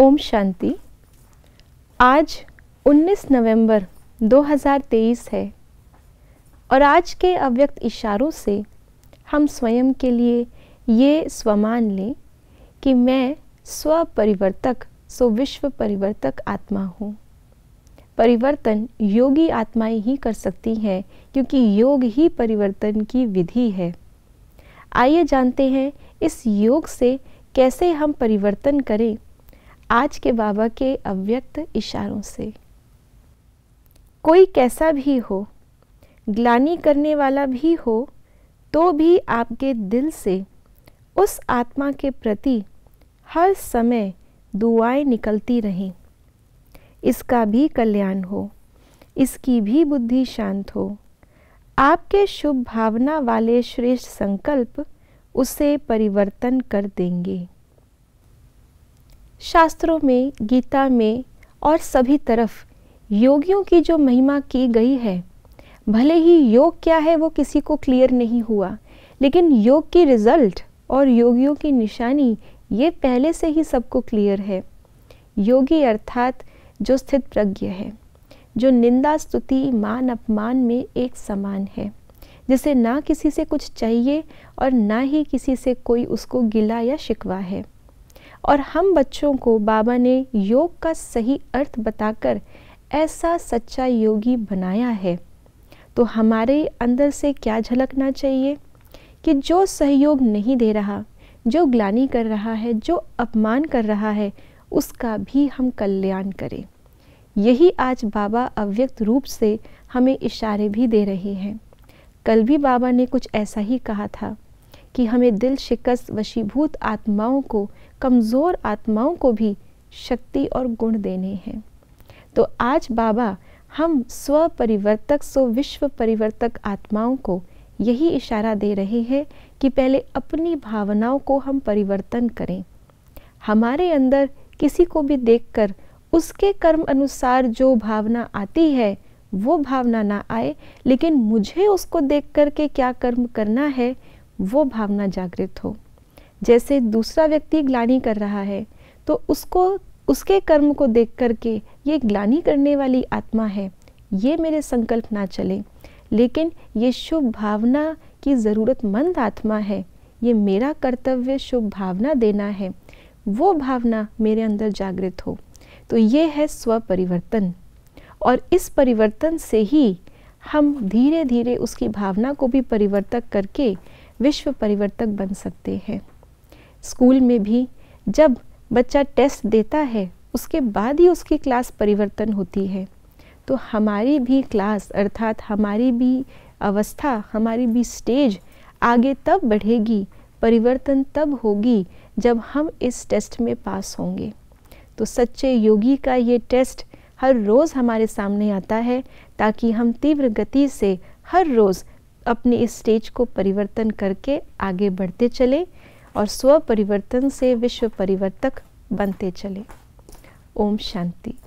ओम शांति आज 19 नवंबर 2023 है और आज के अव्यक्त इशारों से हम स्वयं के लिए ये स्वमान लें कि मैं स्वपरिवर्तक सो विश्व परिवर्तक आत्मा हूँ परिवर्तन योगी आत्माएं ही कर सकती हैं क्योंकि योग ही परिवर्तन की विधि है आइए जानते हैं इस योग से कैसे हम परिवर्तन करें आज के बाबा के अव्यक्त इशारों से कोई कैसा भी हो ग्लानी करने वाला भी हो तो भी आपके दिल से उस आत्मा के प्रति हर समय दुआएं निकलती रहें इसका भी कल्याण हो इसकी भी बुद्धि शांत हो आपके शुभ भावना वाले श्रेष्ठ संकल्प उसे परिवर्तन कर देंगे शास्त्रों में गीता में और सभी तरफ योगियों की जो महिमा की गई है भले ही योग क्या है वो किसी को क्लियर नहीं हुआ लेकिन योग की रिजल्ट और योगियों की निशानी ये पहले से ही सबको क्लियर है योगी अर्थात जो स्थित प्रज्ञ है जो निंदा स्तुति मान अपमान में एक समान है जिसे ना किसी से कुछ चाहिए और ना ही किसी से कोई उसको गिला या शिकवा है और हम बच्चों को बाबा ने योग का सही अर्थ बताकर ऐसा सच्चा योगी बनाया है तो हमारे अंदर से क्या झलकना चाहिए कि जो सहयोग नहीं दे रहा जो ग्लानी कर रहा है जो अपमान कर रहा है उसका भी हम कल्याण करें यही आज बाबा अव्यक्त रूप से हमें इशारे भी दे रहे हैं कल भी बाबा ने कुछ ऐसा ही कहा था कि हमें दिल शिकस्त वशीभूत आत्माओं को कमज़ोर आत्माओं को भी शक्ति और गुण देने हैं तो आज बाबा हम स्व परिवर्तक सो विश्व परिवर्तक आत्माओं को यही इशारा दे रहे हैं कि पहले अपनी भावनाओं को हम परिवर्तन करें हमारे अंदर किसी को भी देखकर उसके कर्म अनुसार जो भावना आती है वो भावना ना आए लेकिन मुझे उसको देख कर के क्या कर्म करना है वो भावना जागृत हो जैसे दूसरा व्यक्ति ग्लानी कर रहा है तो उसको उसके कर्म को देख करके ये ग्लानी करने वाली आत्मा है ये मेरे संकल्प ना चले लेकिन ये शुभ भावना की ज़रूरतमंद आत्मा है ये मेरा कर्तव्य शुभ भावना देना है वो भावना मेरे अंदर जागृत हो तो ये है स्व परिवर्तन और इस परिवर्तन से ही हम धीरे धीरे उसकी भावना को भी परिवर्तक करके विश्व परिवर्तक बन सकते हैं स्कूल में भी जब बच्चा टेस्ट देता है उसके बाद ही उसकी क्लास परिवर्तन होती है तो हमारी भी क्लास अर्थात हमारी भी अवस्था हमारी भी स्टेज आगे तब बढ़ेगी परिवर्तन तब होगी जब हम इस टेस्ट में पास होंगे तो सच्चे योगी का ये टेस्ट हर रोज़ हमारे सामने आता है ताकि हम तीव्र गति से हर रोज़ अपने इस स्टेज को परिवर्तन करके आगे बढ़ते चले और स्व परिवर्तन से विश्व परिवर्तक बनते चले ओम शांति